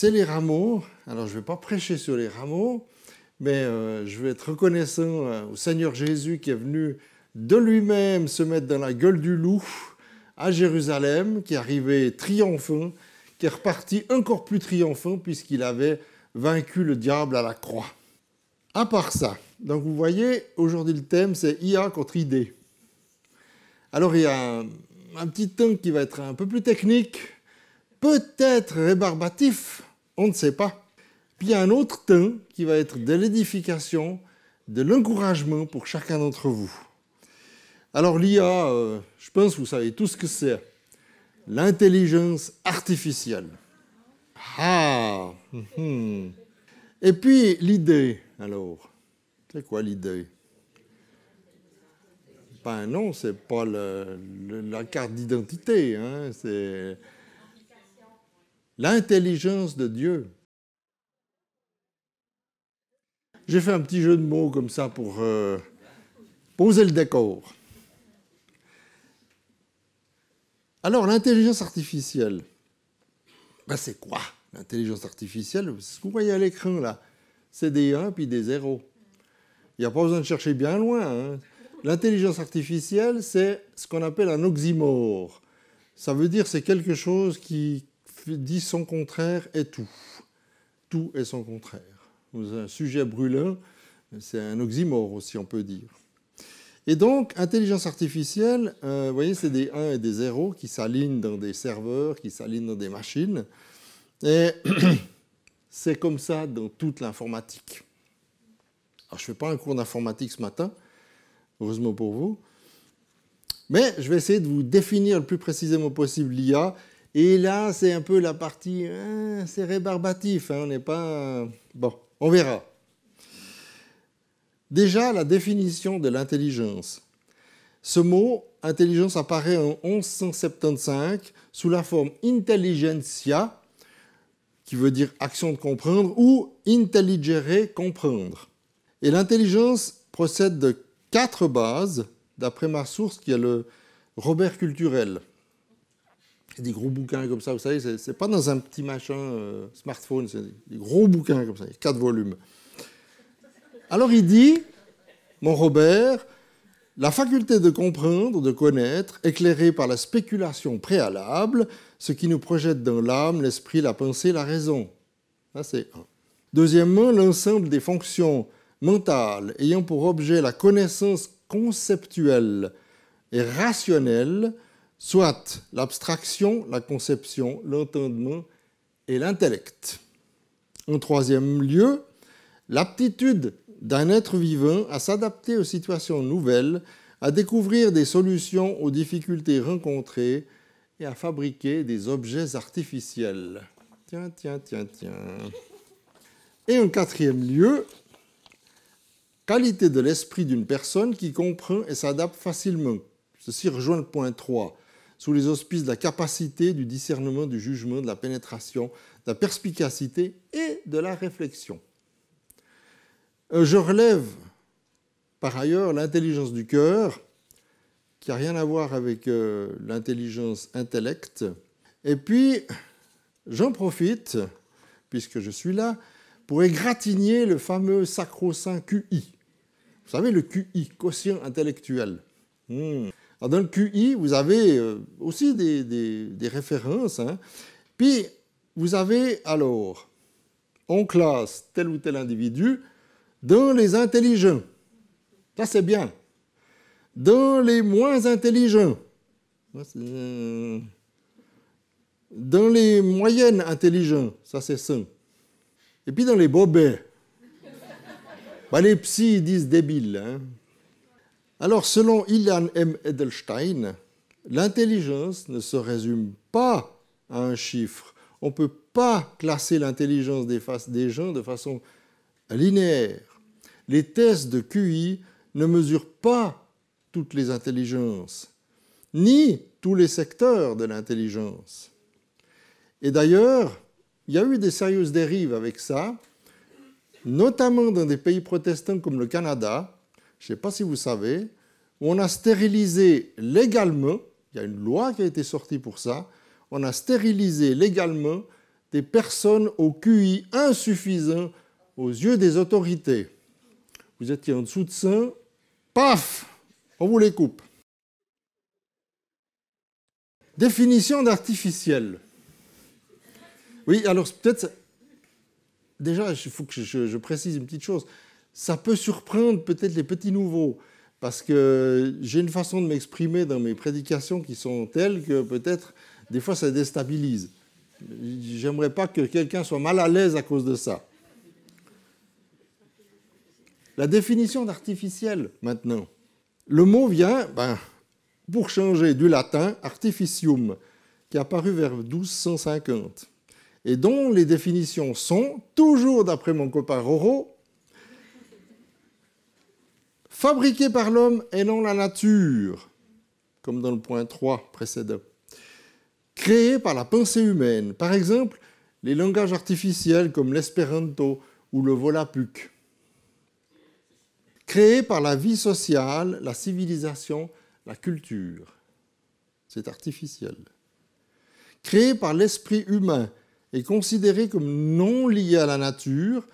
c'est les rameaux. Alors je ne vais pas prêcher sur les rameaux, mais euh, je vais être reconnaissant euh, au Seigneur Jésus qui est venu de lui-même se mettre dans la gueule du loup à Jérusalem, qui est arrivé triomphant, qui est reparti encore plus triomphant puisqu'il avait vaincu le diable à la croix. À part ça, donc vous voyez, aujourd'hui le thème c'est IA contre idée. Alors il y a un, petit temps qui va être un peu plus technique, peut-être rébarbatif, on ne sait pas. Puis il y a un autre temps qui va être de l'édification, de l'encouragement pour chacun d'entre vous. Alors l'IA, euh, je pense que vous savez tout ce que c'est. L'intelligence artificielle. Ah hum, hum. Et puis l'idée, alors. C'est quoi l'idée Ben non, c'est pas la carte d'identité, hein, c'est l'intelligence de Dieu. J'ai fait un petit jeu de mots comme ça pour euh, poser le décor. Alors, l'intelligence artificielle, ben, c'est quoi L'intelligence artificielle, c'est ce à l'écran là. C'est des 1 puis des 0. Il n'y a pas besoin de chercher bien loin. Hein. L'intelligence artificielle, c'est ce qu'on appelle un oxymore. Ça veut dire c'est quelque chose qui, dit son contraire et tout. Tout est son contraire. Un sujet brûlant, c'est un oxymore aussi, on peut dire. Et donc, intelligence artificielle, euh, vous voyez, c'est des 1 et des 0 qui s'alignent dans des serveurs, qui s'alignent dans des machines. Et c'est comme ça dans toute l'informatique. Alors, je ne fais pas un cours d'informatique ce matin, heureusement pour vous. Mais je vais essayer de vous définir le plus précisément possible l'IA et là, c'est un peu la partie, hein, c'est rébarbatif, hein, on n'est pas... Bon, on verra. Déjà, la définition de l'intelligence. Ce mot, intelligence, apparaît en 1175 sous la forme intelligentsia, qui veut dire action de comprendre, ou intelligere, comprendre. Et l'intelligence procède de quatre bases, d'après ma source qui est le Robert Culturel des gros bouquins comme ça, vous savez, c'est pas dans un petit machin euh, smartphone, c'est des gros bouquins comme ça, quatre volumes. Alors il dit, mon Robert, la faculté de comprendre, de connaître, éclairée par la spéculation préalable, ce qui nous projette dans l'âme, l'esprit, la pensée, la raison. Ça, c'est un. Deuxièmement, l'ensemble des fonctions mentales ayant pour objet la connaissance conceptuelle et rationnelle soit l'abstraction, la conception, l'entendement et l'intellect. En troisième lieu, l'aptitude d'un être vivant à s'adapter aux situations nouvelles, à découvrir des solutions aux difficultés rencontrées et à fabriquer des objets artificiels. Tiens, tiens, tiens, tiens. Et en quatrième lieu, qualité de l'esprit d'une personne qui comprend et s'adapte facilement. Ceci rejoint le point 3 sous les auspices de la capacité, du discernement, du jugement, de la pénétration, de la perspicacité et de la réflexion. Euh, je relève par ailleurs l'intelligence du cœur, qui n'a rien à voir avec euh, l'intelligence intellecte. Et puis, j'en profite, puisque je suis là, pour égratigner le fameux sacro-saint QI. Vous savez, le QI, quotient intellectuel. Hmm dans le QI, vous avez euh, aussi des, références. Hein. Puis, vous avez alors, en classe tel ou tel individu dans les intelligents. Ça, c'est bien. Dans les moins intelligents. Euh, dans les moyennes intelligents. Ça, c'est ça. Et puis dans les bobets. Bah, les psys, disent débiles. Hein. Alors, selon Ilan M. Edelstein, l'intelligence ne se résume pas à un chiffre. On ne peut pas classer l'intelligence des, des gens de façon linéaire. Les tests de QI ne mesurent pas toutes les intelligences, ni tous les secteurs de l'intelligence. Et d'ailleurs, il y a eu des sérieuses dérives avec ça, notamment dans des pays protestants comme le Canada, je ne sais pas si vous savez, on a stérilisé légalement, il y a une loi qui a été sortie pour ça, on a stérilisé légalement des personnes au QI insuffisant aux yeux des autorités. Vous étiez en dessous de ça, paf, on vous les coupe. Définition d'artificiel. Oui, alors peut-être, déjà, il faut que je précise une petite chose ça peut surprendre peut-être les petits nouveaux, parce que j'ai une façon de m'exprimer dans mes prédications qui sont telles que peut-être des fois ça déstabilise. J'aimerais pas que quelqu'un soit mal à l'aise à cause de ça. La définition d'artificiel maintenant. Le mot vient, ben, pour changer du latin, artificium, qui est apparu vers 1250, et dont les définitions sont, toujours d'après mon copain Roro, Fabriqué par l'homme et non la nature, comme dans le point 3 précédent. Créé par la pensée humaine, par exemple les langages artificiels comme l'espéranto ou le volapuc. Créé par la vie sociale, la civilisation, la culture. C'est artificiel. Créé par l'esprit humain et considéré comme non lié à la nature,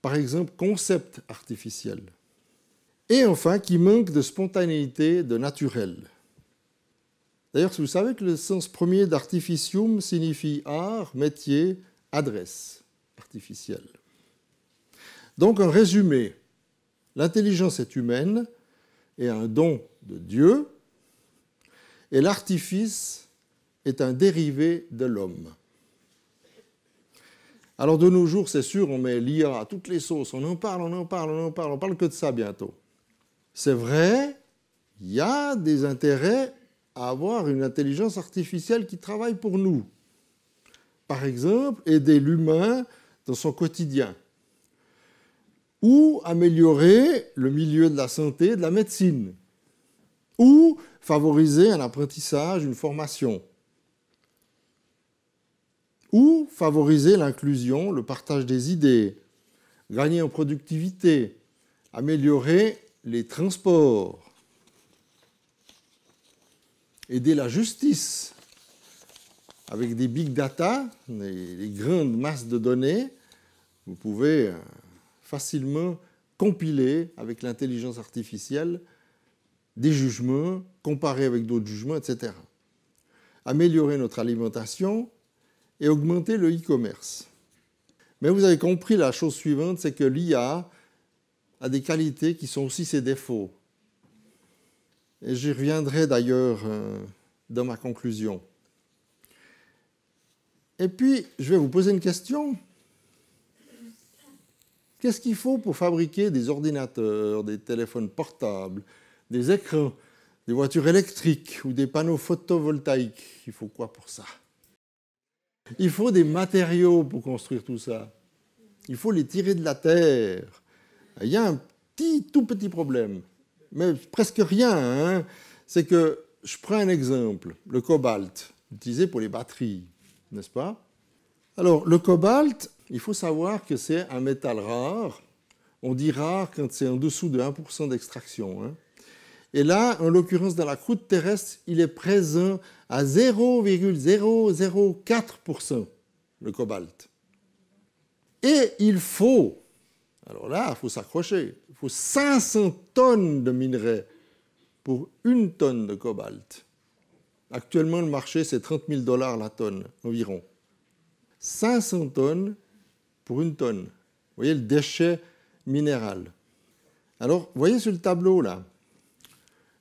par exemple concept artificiel et enfin qui manque de spontanéité, de naturel. D'ailleurs, vous savez que le sens premier d'artificium signifie art, métier, adresse artificielle. Donc, en résumé, l'intelligence est humaine et un don de Dieu, et l'artifice est un dérivé de l'homme. Alors de nos jours, c'est sûr, on met l'IA à toutes les sauces, on en parle, on en parle, on en parle, on parle que de ça bientôt. C'est vrai, il y a des intérêts à avoir une intelligence artificielle qui travaille pour nous. Par exemple, aider l'humain dans son quotidien. Ou améliorer le milieu de la santé, de la médecine. Ou favoriser un apprentissage, une formation. Ou favoriser l'inclusion, le partage des idées, gagner en productivité, améliorer les transports, aider la justice avec des big data, des grandes masses de données, vous pouvez euh, facilement compiler avec l'intelligence artificielle des jugements, comparer avec d'autres jugements, etc. Améliorer notre alimentation et augmenter le e-commerce. Mais vous avez compris la chose suivante, c'est que l'IA à des qualités qui sont aussi ses défauts. Et j'y reviendrai d'ailleurs euh, dans ma conclusion. Et puis, je vais vous poser une question. Qu'est-ce qu'il faut pour fabriquer des ordinateurs, des téléphones portables, des écrans, des voitures électriques ou des panneaux photovoltaïques Il faut quoi pour ça Il faut des matériaux pour construire tout ça. Il faut les tirer de la terre il y a un petit, tout petit problème, mais presque rien. Hein. C'est que je prends un exemple, le cobalt, utilisé pour les batteries, n'est-ce pas Alors, le cobalt, il faut savoir que c'est un métal rare. On dit rare quand c'est en dessous de 1% d'extraction. Hein. Et là, en l'occurrence, dans la croûte terrestre, il est présent à 0,004%, le cobalt. Et il faut alors là, il faut s'accrocher. Il faut 500 tonnes de minerais pour une tonne de cobalt. Actuellement, le marché, c'est 30 000 dollars la tonne environ. 500 tonnes pour une tonne. Vous voyez le déchet minéral. Alors, voyez sur le tableau là,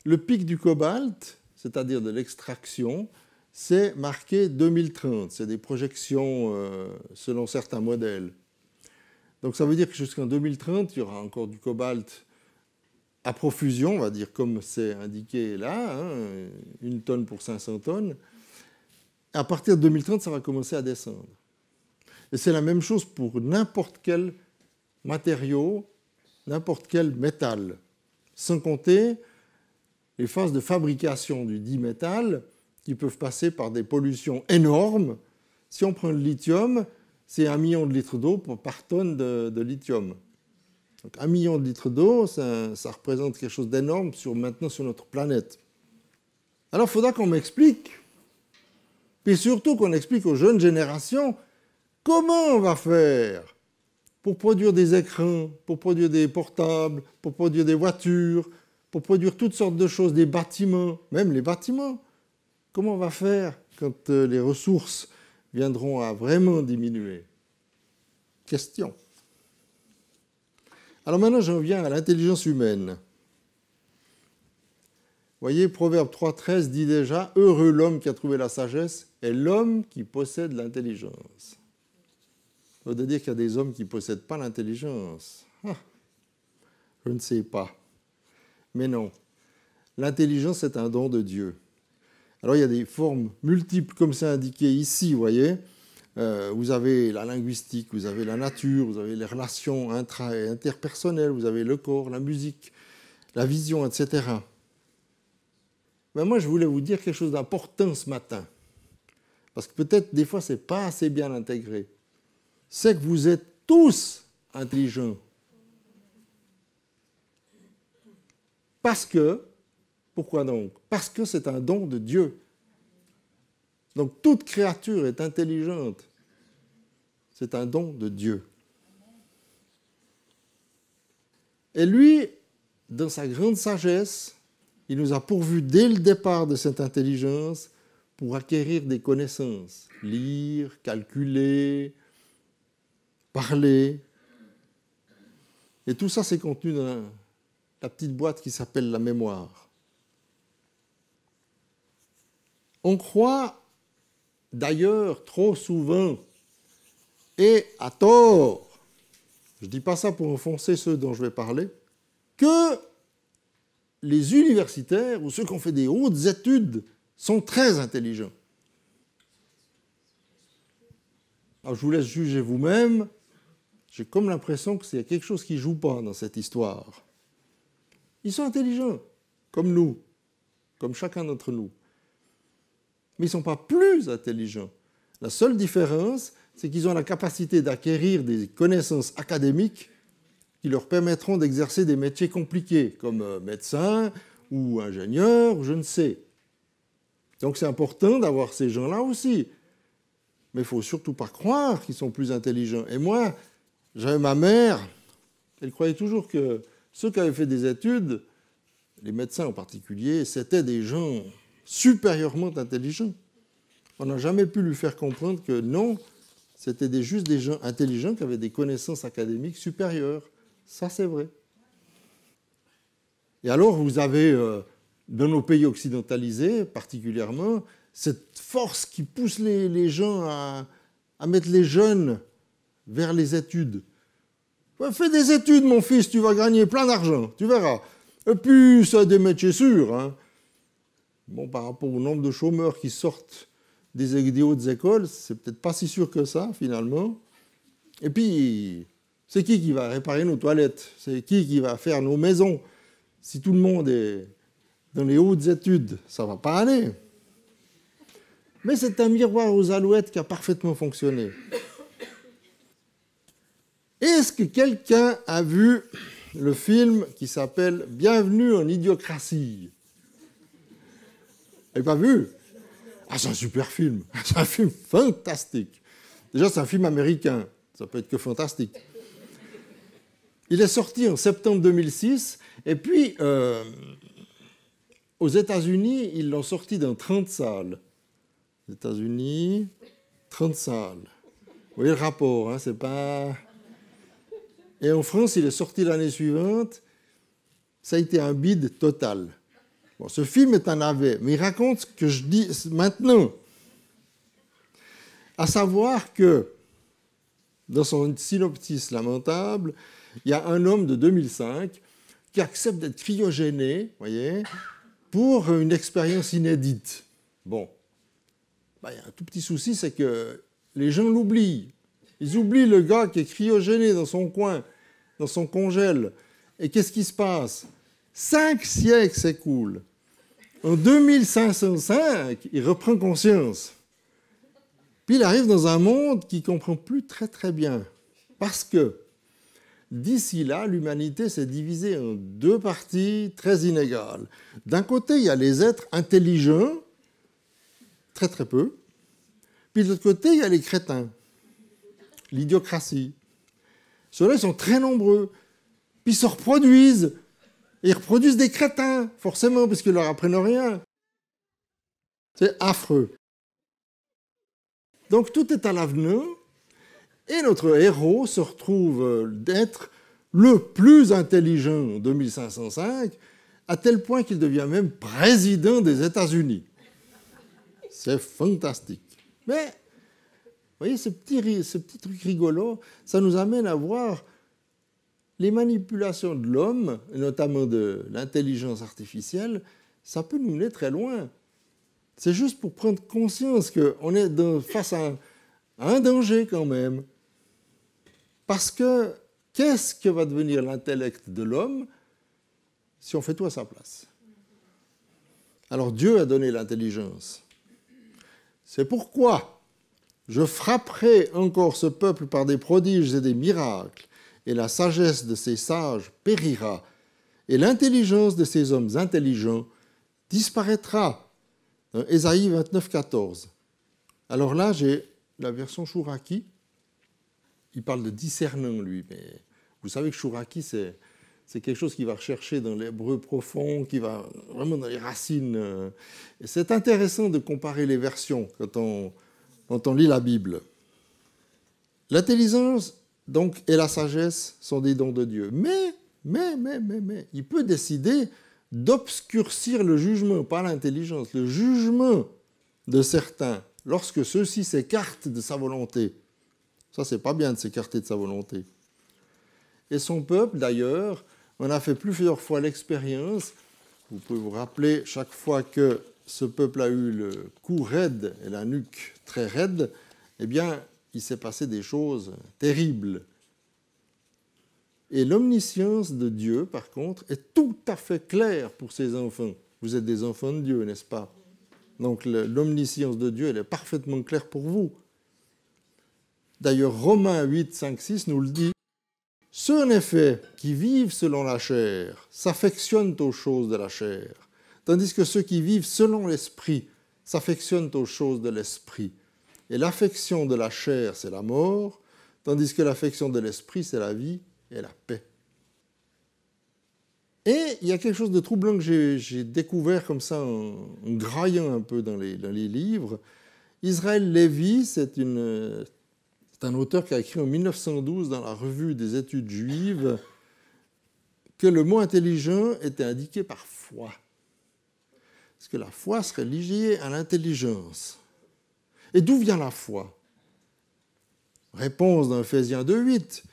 le pic du cobalt, c'est-à-dire de l'extraction, c'est marqué 2030. C'est des projections euh, selon certains modèles. Donc ça veut dire que jusqu'en 2030, il y aura encore du cobalt à profusion, on va dire, comme c'est indiqué là, hein, une tonne pour 500 tonnes. À partir de 2030, ça va commencer à descendre. Et c'est la même chose pour n'importe quel matériau, n'importe quel métal, sans compter les phases de fabrication du dit métal qui peuvent passer par des pollutions énormes. Si on prend le lithium, c'est un million de litres d'eau par tonne de, lithium. Donc un million de litres d'eau, ça, représente quelque chose d'énorme sur, maintenant sur notre planète. Alors il faudra qu'on m'explique, et surtout qu'on explique aux jeunes générations comment on va faire pour produire des écrans, pour produire des portables, pour produire des voitures, pour produire toutes sortes de choses, des bâtiments, même les bâtiments. Comment on va faire quand euh, les ressources viendront à vraiment diminuer Question. Alors maintenant, j'en viens à l'intelligence humaine. Voyez, Proverbe 3.13 dit déjà, Heureux l'homme qui a trouvé la sagesse est l'homme qui possède l'intelligence. Ça veut dire qu'il y a des hommes qui ne possèdent pas l'intelligence. Ah, je ne sais pas. Mais non, l'intelligence est un don de Dieu. Alors il y a des formes multiples comme c'est indiqué ici, vous voyez. Euh, vous avez la linguistique, vous avez la nature, vous avez les relations intra et interpersonnelles, vous avez le corps, la musique, la vision, etc. Mais moi, je voulais vous dire quelque chose d'important ce matin. Parce que peut-être des fois, ce n'est pas assez bien intégré. C'est que vous êtes tous intelligents. Parce que pourquoi donc Parce que c'est un don de Dieu. Donc toute créature est intelligente. C'est un don de Dieu. Et lui, dans sa grande sagesse, il nous a pourvu dès le départ de cette intelligence pour acquérir des connaissances, lire, calculer, parler. Et tout ça, c'est contenu dans la petite boîte qui s'appelle la mémoire. On croit d'ailleurs trop souvent et à tort, je ne dis pas ça pour enfoncer ceux dont je vais parler, que les universitaires ou ceux qui ont fait des hautes études sont très intelligents. Alors ah, je vous laisse juger vous-même. J'ai comme l'impression que c'est quelque chose qui ne joue pas dans cette histoire. Ils sont intelligents, comme nous, comme chacun d'entre nous mais ils ne sont pas plus intelligents. La seule différence, c'est qu'ils ont la capacité d'acquérir des connaissances académiques qui leur permettront d'exercer des métiers compliqués, comme euh, médecin ou ingénieur, je ne sais. Donc c'est important d'avoir ces gens-là aussi. Mais il ne faut surtout pas croire qu'ils sont plus intelligents. Et moi, j'avais ma mère, elle croyait toujours que ceux qui avaient fait des études, les médecins en particulier, c'étaient des gens supérieurement intelligent. On n'a jamais pu lui faire comprendre que non, c'était des, juste des gens intelligents qui avaient des connaissances académiques supérieures. Ça, c'est vrai. Et alors, vous avez, euh, dans nos pays occidentalisés particulièrement, cette force qui pousse les, gens à, mettre les jeunes vers les études. fais des études, mon fils, tu vas gagner plein d'argent, tu verras. Et puis, a des métiers sûrs. Hein bon, par rapport au nombre de chômeurs qui sortent des, hautes écoles, c'est peut-être pas si sûr que ça, finalement. Et puis, c'est qui qui va réparer nos toilettes C'est qui qui va faire nos maisons Si tout le monde est dans les hautes études, ça va pas aller. Mais c'est un miroir aux alouettes qui a parfaitement fonctionné. Est-ce que quelqu'un a vu le film qui s'appelle Bienvenue en idiocratie vous n'avez pas vu Ah, c'est un super film. C'est un film fantastique. Déjà, c'est un film américain. Ça peut être que fantastique. Il est sorti en septembre 2006. Et puis, euh, aux États-Unis, ils l'ont sorti dans 30 salles. États-Unis, 30 salles. Vous voyez le rapport, hein, c'est pas. Et en France, il est sorti l'année suivante. Ça a été un bide total. Bon, ce film est un navet, mais il raconte ce que je dis maintenant. À savoir que, dans son synopsis lamentable, il y a un homme de 2005 qui accepte d'être cryogéné, voyez, pour une expérience inédite. Bon, bah, il y a un tout petit souci, c'est que les gens l'oublient. Ils oublient le gars qui est cryogéné dans son coin, dans son congèle. Et qu'est-ce qui se passe Cinq siècles s'écoulent. En 2505, il reprend conscience. Puis il arrive dans un monde qu'il ne comprend plus très très bien. Parce que d'ici là, l'humanité s'est divisée en deux parties très inégales. D'un côté, il y a les êtres intelligents, très très peu. Puis de l'autre côté, il y a les crétins, l'idiocratie. Ceux-là sont très nombreux. Puis ils se reproduisent ils reproduisent des crétins, forcément, parce qu'ils leur apprennent rien. C'est affreux. Donc tout est à l'avenir, et notre héros se retrouve euh, d'être le plus intelligent en 2505, à tel point qu'il devient même président des États-Unis. C'est fantastique. Mais, vous voyez, ce ce petit truc rigolo, ça nous amène à voir les manipulations de l'homme, notamment de l'intelligence artificielle, ça peut nous mener très loin. C'est juste pour prendre conscience qu'on est face un, à un, danger quand même. Parce que qu'est-ce que va devenir l'intellect de l'homme si on fait tout à sa place Alors Dieu a donné l'intelligence. C'est pourquoi je frapperai encore ce peuple par des prodiges et des miracles et la sagesse de ces sages périra, et l'intelligence de ces hommes intelligents disparaîtra. Hein, Ésaïe 29, 14. Alors là, j'ai la version Chouraki. Il parle de discernant, lui, mais vous savez que Chouraki, c'est, c'est quelque chose qui va rechercher dans l'hébreu profond, qui va vraiment dans les racines. Euh. c'est intéressant de comparer les versions quand on, quand on lit la Bible. L'intelligence donc, et la sagesse sont des dons de Dieu. Mais, mais, mais, mais, mais, il peut décider d'obscurcir le jugement, pas l'intelligence, le jugement de certains, lorsque ceux-ci s'écartent de sa volonté. Ça, c'est pas bien de s'écarter de sa volonté. Et son peuple, d'ailleurs, on a fait plusieurs fois l'expérience. Vous pouvez vous rappeler, chaque fois que ce peuple a eu le cou raide et la nuque très raide, eh bien, il s'est passé des choses terribles. Et l'omniscience de Dieu, par contre, est tout à fait claire pour ses enfants. Vous êtes des enfants de Dieu, n'est-ce pas Donc l'omniscience de Dieu, elle est parfaitement claire pour vous. D'ailleurs, Romains 8, 5, 6 nous le dit. Ceux, en effet, qui vivent selon la chair s'affectionnent aux choses de la chair, tandis que ceux qui vivent selon l'esprit s'affectionnent aux choses de l'esprit. Et l'affection de la chair, c'est la mort, tandis que l'affection de l'esprit, c'est la vie et la paix. Et il y a quelque chose de troublant que j'ai découvert comme ça en, graillant un peu dans les, dans les livres. Israël Lévy, c'est un auteur qui a écrit en 1912 dans la revue des études juives que le mot intelligent était indiqué par foi. Parce que la foi serait liée à l'intelligence. Et d'où vient la foi Réponse dans Ephésiens 2.8.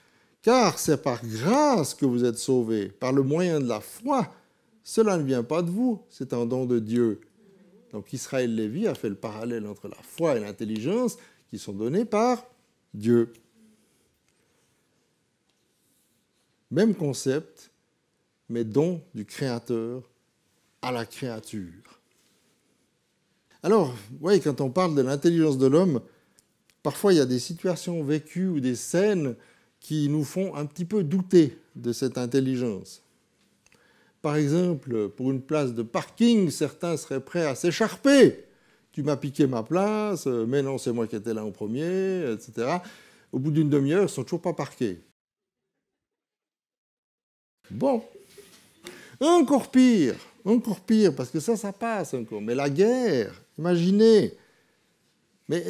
Car c'est par grâce que vous êtes sauvés, par le moyen de la foi. Cela ne vient pas de vous, c'est un don de Dieu. Donc Israël Lévi a fait le parallèle entre la foi et l'intelligence qui sont données par Dieu. Même concept, mais don du Créateur à la créature. Alors, voyez, quand on parle de l'intelligence de l'homme, parfois il y a des situations vécues ou des scènes qui nous font un petit peu douter de cette intelligence. Par exemple, pour une place de parking, certains seraient prêts à s'écharper. Tu m'as piqué ma place, mais non, c'est moi qui étais là en premier, etc. Au bout d'une demi-heure, ils ne sont toujours pas parqués. Bon. Encore pire, encore pire, parce que ça, ça passe encore. Mais la guerre, Imaginez, mais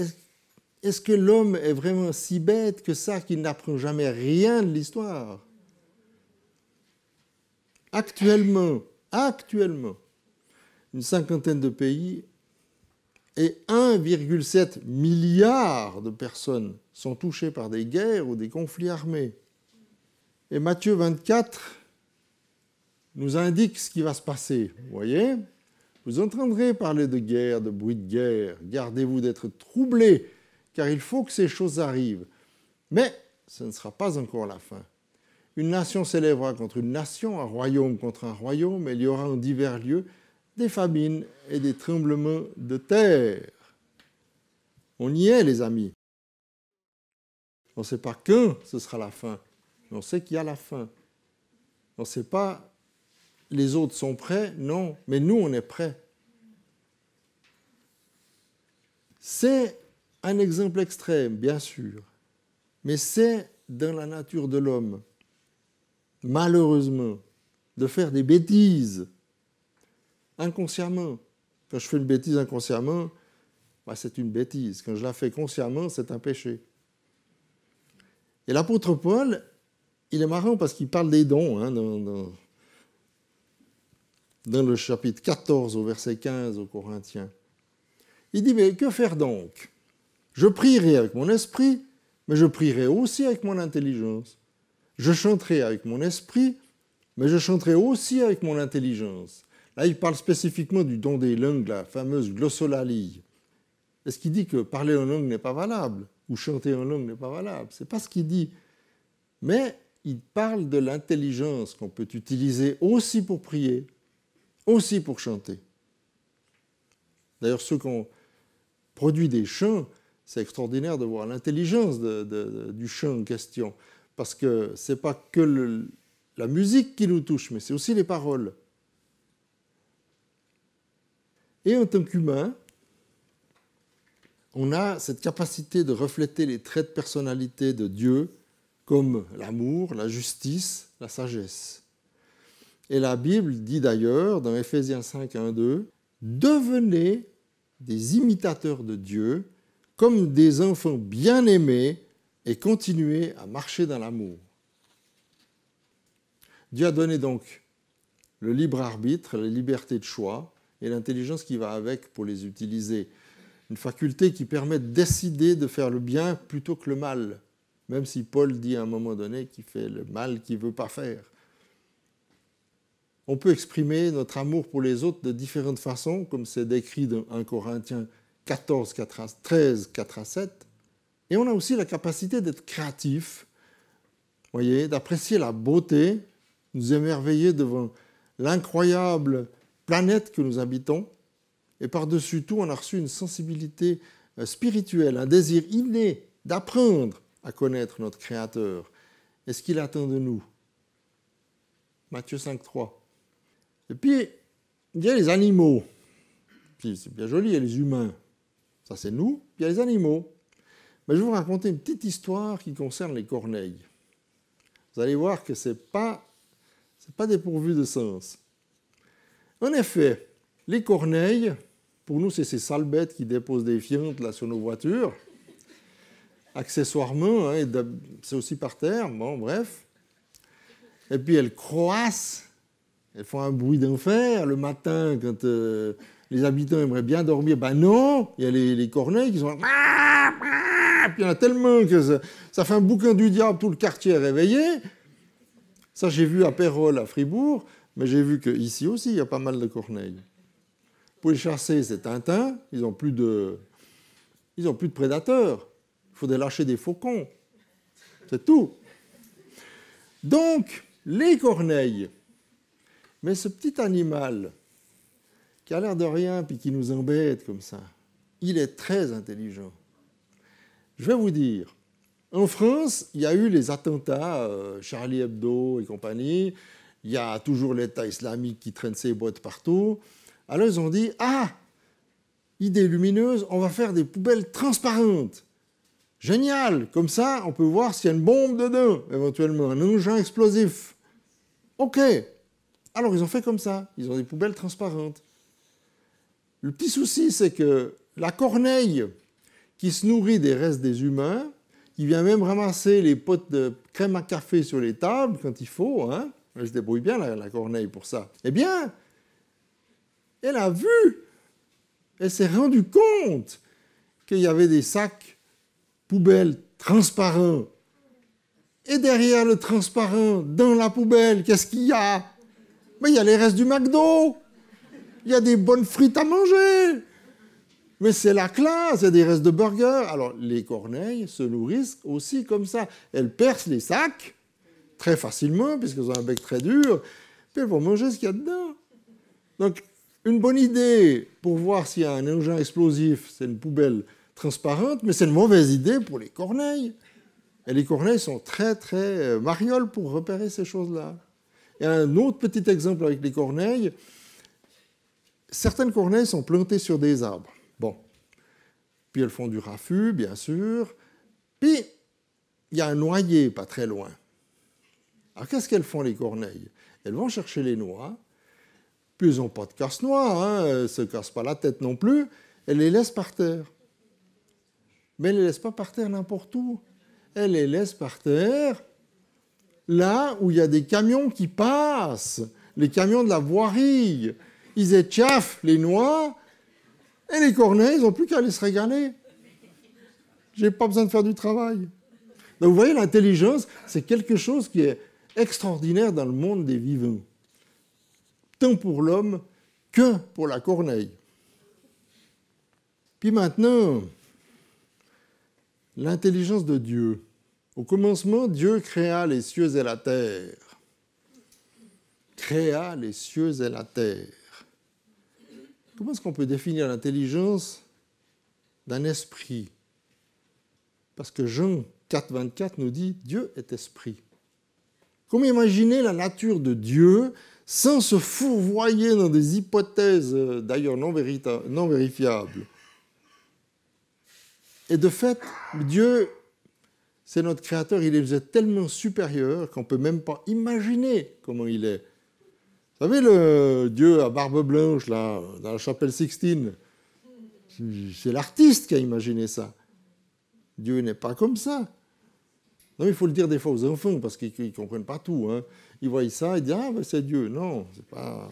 est-ce que l'homme est vraiment si bête que ça qu'il n'apprend jamais rien de l'histoire Actuellement, actuellement, une cinquantaine de pays et 1,7 milliard de personnes sont touchées par des guerres ou des conflits armés. Et Matthieu 24 nous indique ce qui va se passer. Vous voyez vous entendrez parler de guerre, de bruit de guerre. Gardez-vous d'être troublés, car il faut que ces choses arrivent. Mais ce ne sera pas encore la fin. Une nation s'élèvera contre une nation, un royaume contre un royaume, et il y aura en divers lieux des famines et des tremblements de terre. On y est, les amis. On ne sait pas quand ce sera la fin, mais on sait qu'il y a la fin. On ne sait pas les autres sont prêts Non, mais nous, on est prêts. C'est un exemple extrême, bien sûr, mais c'est dans la nature de l'homme, malheureusement, de faire des bêtises inconsciemment. Quand je fais une bêtise inconsciemment, bah, c'est une bêtise. Quand je la fais consciemment, c'est un péché. Et l'apôtre Paul, il est marrant parce qu'il parle des dons hein, dans le chapitre 14 au verset 15 au Corinthiens. Il dit, mais que faire donc Je prierai avec mon esprit, mais je prierai aussi avec mon intelligence. Je chanterai avec mon esprit, mais je chanterai aussi avec mon intelligence. Là, il parle spécifiquement du don des langues, la fameuse glossolalie. Est-ce qu'il dit que parler en langue n'est pas valable ou chanter en langue n'est pas valable C'est pas ce qu'il dit. Mais il parle de l'intelligence qu'on peut utiliser aussi pour prier aussi pour chanter. D'ailleurs, ceux qui ont produit des chants, c'est extraordinaire de voir l'intelligence du chant en question, parce que ce n'est pas que la musique qui nous touche, mais c'est aussi les paroles. Et en tant qu'humain, on a cette capacité de refléter les traits de personnalité de Dieu, comme l'amour, la justice, la sagesse. Et la Bible dit d'ailleurs, dans Ephésiens 5, 1, 2, Devenez des imitateurs de Dieu comme des enfants bien-aimés et continuez à marcher dans l'amour. Dieu a donné donc le libre arbitre, la liberté de choix et l'intelligence qui va avec pour les utiliser. Une faculté qui permet de décider de faire le bien plutôt que le mal, même si Paul dit à un moment donné qu'il fait le mal qu'il ne veut pas faire. On peut exprimer notre amour pour les autres de différentes façons, comme c'est décrit dans 1 Corinthiens 14, 13, 4 à 7. Et on a aussi la capacité d'être créatif, voyez, d'apprécier la beauté, nous émerveiller devant l'incroyable planète que nous habitons. Et par-dessus tout, on a reçu une sensibilité euh, spirituelle, un désir inné d'apprendre à connaître notre Créateur est ce qu'il attend de nous. Matthieu 5, 3. Et puis, il y a les animaux. c'est bien joli, il y a les humains. Ça, c'est nous. il y a les animaux. Mais je vais vous raconter une petite histoire qui concerne les corneilles. Vous allez voir que ce n'est pas, pas dépourvu de sens. En effet, les corneilles, pour nous, c'est ces sales bêtes qui déposent des fientes là, sur nos voitures. Accessoirement, hein, c'est aussi par terre, bon, bref. Et puis elles croissent elles font un bruit d'enfer. Le matin, quand euh, les habitants aimeraient bien dormir, ben non, il y a les, corneilles qui sont... Puis il y en a tellement que ça, fait un bouquin du diable, tout le quartier est réveillé. Ça, j'ai vu à Pérol, à Fribourg, mais j'ai vu qu'ici aussi, il y a pas mal de corneilles. Pour les chasser, c'est Tintin, ils ont plus de... Ils n'ont plus de prédateurs. Il faudrait lâcher des faucons. C'est tout. Donc, les corneilles, mais ce petit animal qui a l'air de rien puis qui nous embête comme ça, il est très intelligent. Je vais vous dire, en France, il y a eu les attentats euh, Charlie Hebdo et compagnie. Il y a toujours l'État islamique qui traîne ses boîtes partout. Alors ils ont dit Ah, idée lumineuse, on va faire des poubelles transparentes. Génial Comme ça, on peut voir s'il y a une bombe dedans, éventuellement un engin explosif. Ok, alors ils ont fait comme ça, ils ont des poubelles transparentes. Le petit souci, c'est que la corneille qui se nourrit des restes des humains, qui vient même ramasser les potes de crème à café sur les tables quand il faut, hein, débrouille bien la, la corneille pour ça, eh bien, elle a vu, elle s'est rendue compte qu'il y avait des sacs poubelles transparents. Et derrière le transparent, dans la poubelle, qu'est-ce qu'il y a mais il y a les restes du McDo. Il y a des bonnes frites à manger. Mais c'est la classe, il y a des restes de burgers. Alors les corneilles se nourrissent aussi comme ça. Elles percent les sacs très facilement, puisqu'elles ont un bec très dur, puis elles vont manger ce qu'il y a dedans. Donc une bonne idée pour voir s'il y a un engin explosif, c'est une poubelle transparente, mais c'est une mauvaise idée pour les corneilles. Et les corneilles sont très, très euh, marioles pour repérer ces choses-là. Et un autre petit exemple avec les corneilles. Certaines corneilles sont plantées sur des arbres. Bon. Puis elles font du raffut, bien sûr. Puis, il y a un noyer pas très loin. Alors, qu'est-ce qu'elles font, les corneilles Elles vont chercher les noix. Puis, elles n'ont pas de casse-noix. Hein. elles ne se cassent pas la tête non plus. Elles les laissent par terre. Mais elles ne les laissent pas par terre n'importe où. Elles les laissent par terre là où il y a des camions qui passent, les camions de la voirie. Ils échaffent les noix et les corneilles, ils n'ont plus qu'à aller se régaler. J'ai pas besoin de faire du travail. Donc vous voyez, l'intelligence, c'est quelque chose qui est extraordinaire dans le monde des vivants, tant pour l'homme que pour la corneille. Puis maintenant, l'intelligence de Dieu. Au commencement, Dieu créa les cieux et la terre. Créa les cieux et la terre. Comment est-ce qu'on peut définir l'intelligence d'un esprit Parce que Jean 4, 24 nous dit Dieu est esprit. Comment imaginer la nature de Dieu sans se fourvoyer dans des hypothèses euh, d'ailleurs non, non vérifiables Et de fait, Dieu c'est notre Créateur, il est tellement supérieur qu'on ne peut même pas imaginer comment il est. Vous savez, le Dieu à barbe blanche, là, dans la chapelle Sixtine, c'est l'artiste qui a imaginé ça. Dieu n'est pas comme ça. Non, il faut le dire des fois aux enfants, parce qu'ils ne comprennent pas tout. Hein. Ils voient ça, et disent Ah, ben, c'est Dieu. Non, ce n'est pas,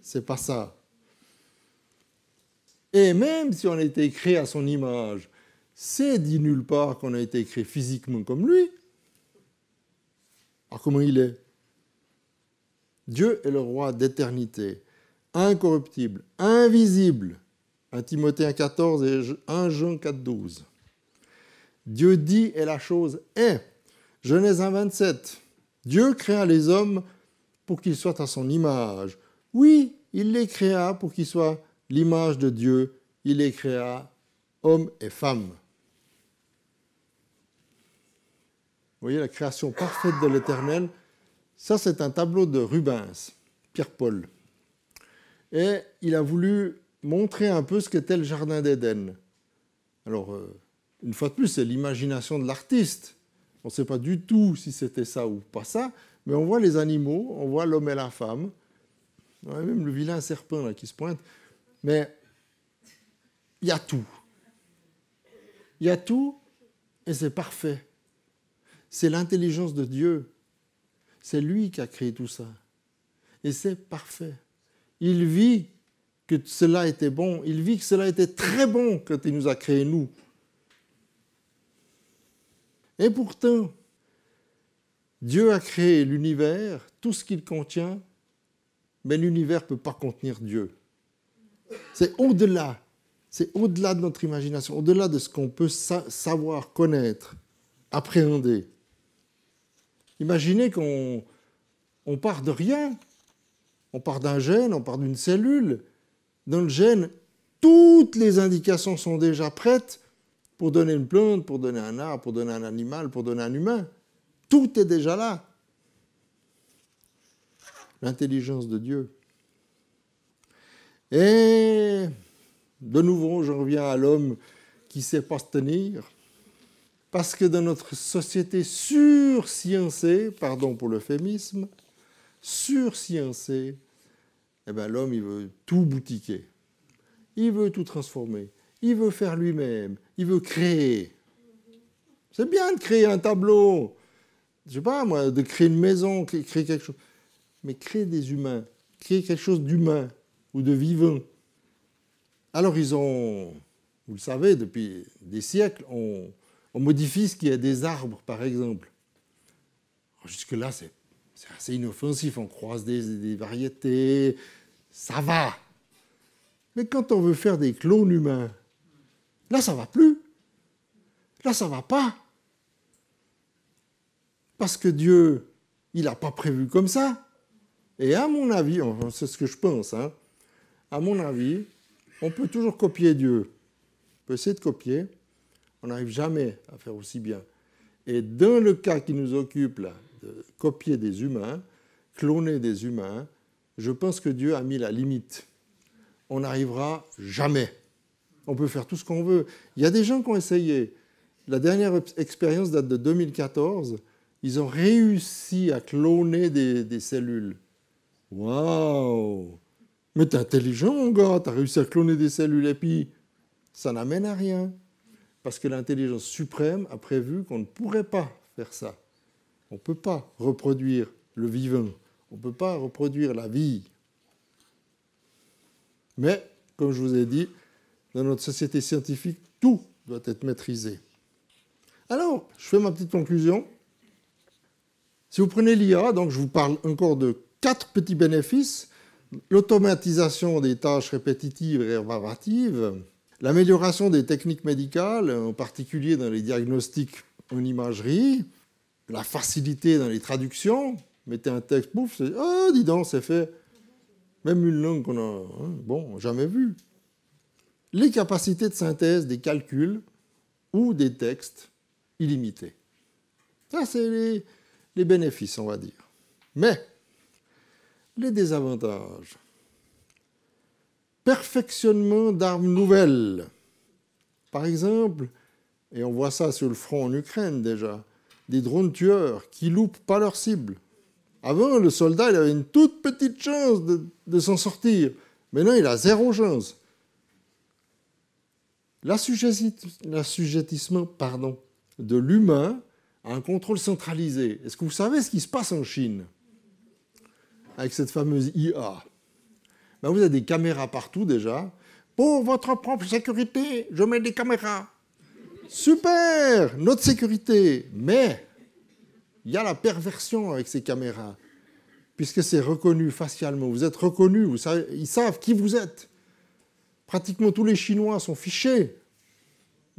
c'est pas ça. Et même si on a été créé à son image, c'est dit nulle part qu'on a été écrit physiquement comme lui. Alors ah, comment il est Dieu est le roi d'éternité, incorruptible, invisible. 1 Timothée 1,14 et 1 Jean 4,12. Dieu dit et la chose est. Genèse 1,27. Dieu créa les hommes pour qu'ils soient à son image. Oui, il les créa pour qu'ils soient l'image de Dieu. Il les créa hommes et femmes. Vous voyez la création parfaite de l'Éternel. Ça, c'est un tableau de Rubens, Pierre-Paul. Et il a voulu montrer un peu ce qu'était le Jardin d'Éden. Alors, euh, une fois de plus, c'est l'imagination de l'artiste. On ne sait pas du tout si c'était ça ou pas ça, mais on voit les animaux, on voit l'homme et la femme, même le vilain serpent qui se pointe. Mais il y a tout. Il y a tout et c'est parfait. C'est l'intelligence de Dieu. C'est lui qui a créé tout ça. Et c'est parfait. Il vit que cela était bon. Il vit que cela était très bon quand il nous a créés, nous. Et pourtant, Dieu a créé l'univers, tout ce qu'il contient, mais l'univers ne peut pas contenir Dieu. C'est au-delà. C'est au-delà de notre imagination, au-delà de ce qu'on peut savoir, connaître, appréhender. Imaginez qu'on part de rien. On part d'un gène, on part d'une cellule. Dans le gène, toutes les indications sont déjà prêtes pour donner une plante, pour donner un arbre, pour donner un animal, pour donner un humain. Tout est déjà là. L'intelligence de Dieu. Et de nouveau, je reviens à l'homme qui sait pas se tenir parce que dans notre société sur sursciencée, pardon pour l'euphémisme, sursciencée, eh ben l'homme il veut tout boutiquer, il veut tout transformer, il veut faire lui-même, il veut créer. C'est bien de créer un tableau, je ne sais pas moi, de créer une maison, créer quelque chose, mais créer des humains, créer quelque chose d'humain ou de vivant. Alors ils ont, vous le savez, depuis des siècles, on on modifie ce qu'il y a des arbres, par exemple. Jusque-là, c'est assez inoffensif. On croise des, variétés, ça va. Mais quand on veut faire des clones humains, là, ça va plus. Là, ça va pas. Parce que Dieu, il n'a pas prévu comme ça. Et à mon avis, c'est ce que je pense, hein, à mon avis, on peut toujours copier Dieu. On peut essayer de copier. On n'arrive jamais à faire aussi bien. Et dans le cas qui nous occupe, de copier des humains, cloner des humains, je pense que Dieu a mis la limite. On n'arrivera jamais. On peut faire tout ce qu'on veut. Il y a des gens qui ont essayé. La dernière expérience date de 2014. Ils ont réussi à cloner des, des cellules. Waouh Mais t'es intelligent, mon gars, t'as réussi à cloner des cellules. Et puis, ça n'amène à rien parce que l'intelligence suprême a prévu qu'on ne pourrait pas faire ça. On ne peut pas reproduire le vivant, on ne peut pas reproduire la vie. Mais, comme je vous ai dit, dans notre société scientifique, tout doit être maîtrisé. Alors, je fais ma petite conclusion. Si vous prenez l'IA, donc je vous parle encore de quatre petits bénéfices l'automatisation des tâches répétitives et réparatives. L'amélioration des techniques médicales, en particulier dans les diagnostics en imagerie, la facilité dans les traductions, mettez un texte, pouf, c'est oh, dis donc, c'est fait. Même une langue qu'on n'a hein, bon, jamais vue. Les capacités de synthèse des calculs ou des textes illimités. Ça, c'est les bénéfices, on va dire. Mais les désavantages perfectionnement d'armes nouvelles. Par exemple, et on voit ça sur le front en Ukraine déjà, des drones tueurs qui loupent pas leur cible. Avant, le soldat, il avait une toute petite chance de, s'en sortir. Maintenant, il a zéro chance. L'assujettissement pardon, de l'humain à un contrôle centralisé. Est-ce que vous savez ce qui se passe en Chine avec cette fameuse IA ben, vous avez des caméras partout déjà. Pour votre propre sécurité, je mets des caméras. Super, notre sécurité. Mais il y a la perversion avec ces caméras. Puisque c'est reconnu facialement, vous êtes reconnu, ils savent qui vous êtes. Pratiquement tous les Chinois sont fichés.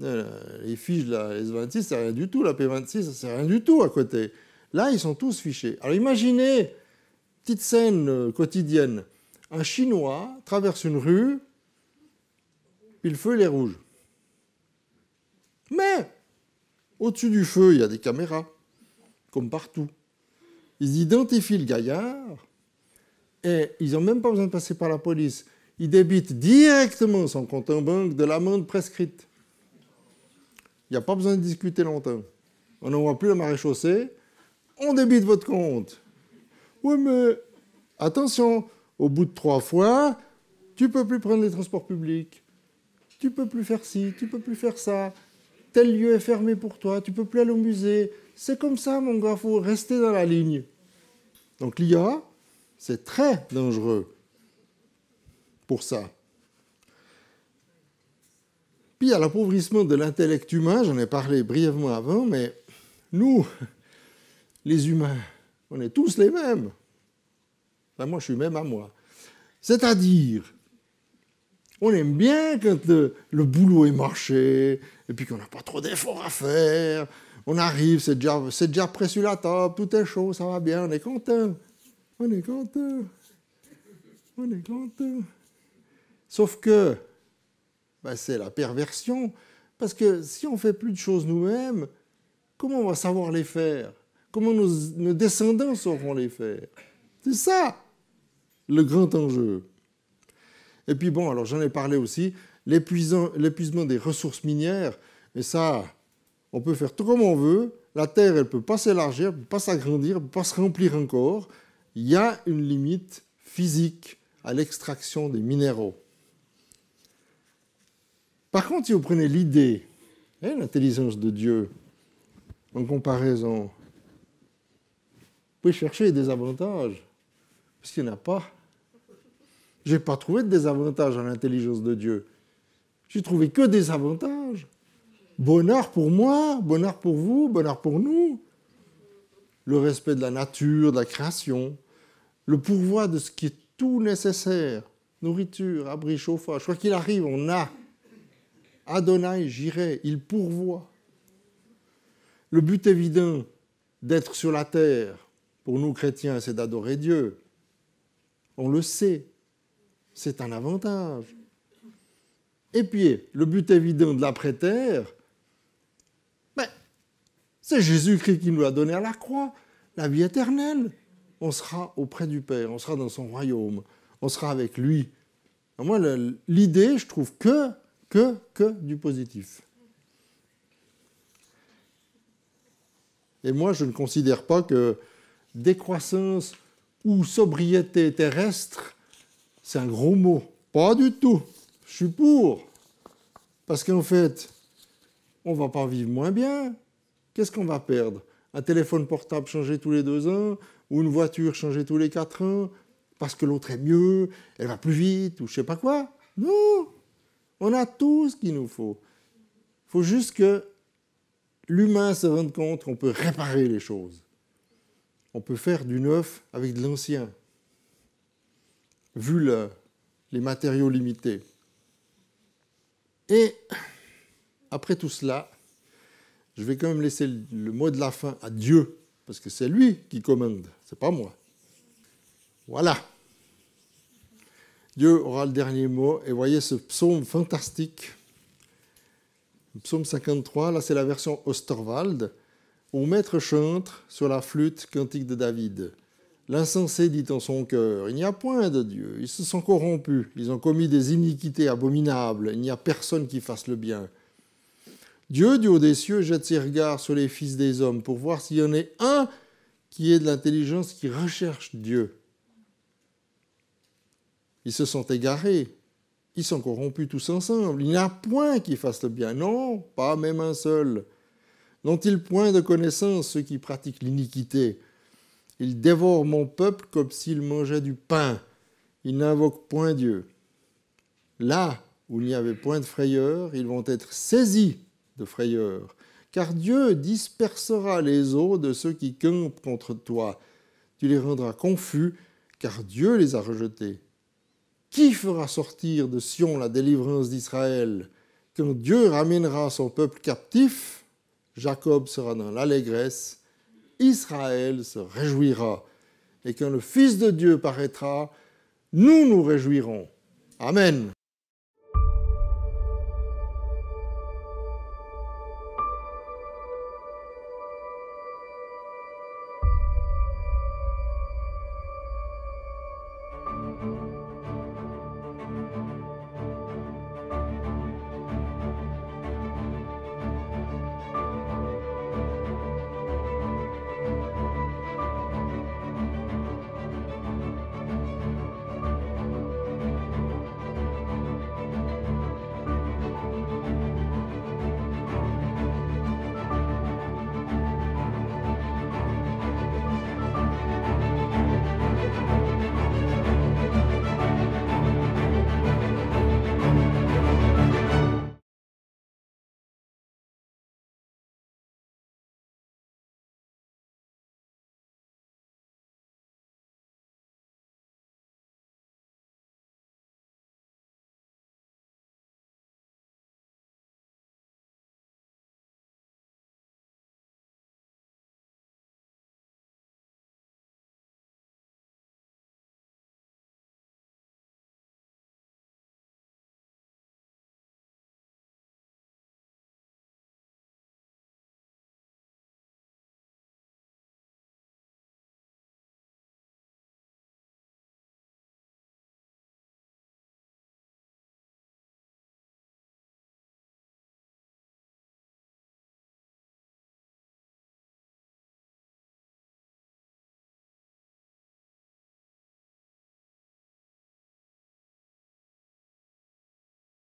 Euh, les fiches de la S26, c'est rien du tout. La P26, c'est rien du tout à côté. Là, ils sont tous fichés. Alors imaginez, petite scène euh, quotidienne un Chinois traverse une rue, il le feu, il est rouge. Mais au-dessus du feu, il y a des caméras, comme partout. Ils identifient le gaillard et ils n'ont même pas besoin de passer par la police. Ils débitent directement son compte en banque de l'amende prescrite. Il n'y a pas besoin de discuter longtemps. On voit plus le marée On débite votre compte. Oui, mais attention, au bout de trois fois, tu peux plus prendre les transports publics, tu peux plus faire ci, tu peux plus faire ça, tel lieu est fermé pour toi, tu peux plus aller au musée. C'est comme ça, mon gars, faut rester dans la ligne. Donc l'IA, c'est très dangereux pour ça. Puis à l'appauvrissement de l'intellect humain, j'en ai parlé brièvement avant, mais nous, les humains, on est tous les mêmes. Ben, moi, je suis même à moi. C'est-à-dire, on aime bien quand euh, le, boulot est marché, et puis qu'on n'a pas trop d'efforts à faire. On arrive, c'est déjà, c'est déjà prêt sur la table, tout est chaud, ça va bien, on est content. On est content. On est content. Sauf que, ben, c'est la perversion. Parce que si on fait plus de choses nous-mêmes, comment on va savoir les faire Comment nos, nos descendants sauront les faire C'est ça le grand enjeu. Et puis bon, alors j'en ai parlé aussi, l'épuisement des ressources minières, et ça, on peut faire tout comme on veut, la Terre, elle ne peut pas s'élargir, ne peut pas s'agrandir, ne peut pas se remplir encore, il y a une limite physique à l'extraction des minéraux. Par contre, si vous prenez l'idée, hein, l'intelligence de Dieu, en comparaison, vous pouvez chercher des avantages, parce qu'il n'y en a pas. Je n'ai pas trouvé de désavantages à l'intelligence de Dieu. J'ai trouvé que des avantages. Bonheur pour moi, bonheur pour vous, bonheur pour nous. Le respect de la nature, de la création, le pourvoi de ce qui est tout nécessaire, nourriture, abri, chauffage. Quoi qu'il arrive, on a. Adonai, j'irai, il pourvoit. Le but évident d'être sur la terre, pour nous chrétiens, c'est d'adorer Dieu. On le sait. C'est un avantage. Et puis, le but évident de l'après-terre, ben, c'est Jésus-Christ qui nous a donné à la croix, la vie éternelle. On sera auprès du Père, on sera dans son royaume, on sera avec lui. moi, l'idée, je trouve que, que, que du positif. Et moi, je ne considère pas que décroissance ou sobriété terrestre c'est un gros mot. Pas du tout. Je suis pour. Parce qu'en fait, on va pas vivre moins bien. Qu'est-ce qu'on va perdre Un téléphone portable changé tous les deux ans ou une voiture changée tous les quatre ans parce que l'autre est mieux, elle va plus vite ou je sais pas quoi. Non, on a tout ce qu'il nous faut. Il faut juste que l'humain se rende compte qu'on peut réparer les choses. On peut faire du neuf avec de l'ancien vu les matériaux limités. Et après tout cela, je vais quand même laisser le, mot de la fin à Dieu, parce que c'est lui qui commande, c'est pas moi. Voilà. Dieu aura le dernier mot. Et voyez ce psaume fantastique. Le psaume 53, là c'est la version Osterwald, où maître chante sur la flûte cantique de David. L'insensé dit en son cœur, il n'y a point de Dieu, ils se sont corrompus, ils ont commis des iniquités abominables, il n'y a personne qui fasse le bien. Dieu du haut des cieux jette ses regards sur les fils des hommes pour voir s'il y en a un qui ait de l'intelligence, qui recherche Dieu. Ils se sont égarés, ils sont corrompus tous ensemble. Il n'y a point qui fasse le bien, non, pas même un seul. N'ont-ils point de connaissance ceux qui pratiquent l'iniquité il dévore mon peuple comme s'il mangeait du pain. Il n'invoque point Dieu. Là où il n'y avait point de frayeur, ils vont être saisis de frayeur. Car Dieu dispersera les eaux de ceux qui campent contre toi. Tu les rendras confus, car Dieu les a rejetés. Qui fera sortir de Sion la délivrance d'Israël Quand Dieu ramènera son peuple captif, Jacob sera dans l'allégresse Israël se réjouira. Et quand le Fils de Dieu paraîtra, nous nous réjouirons. Amen.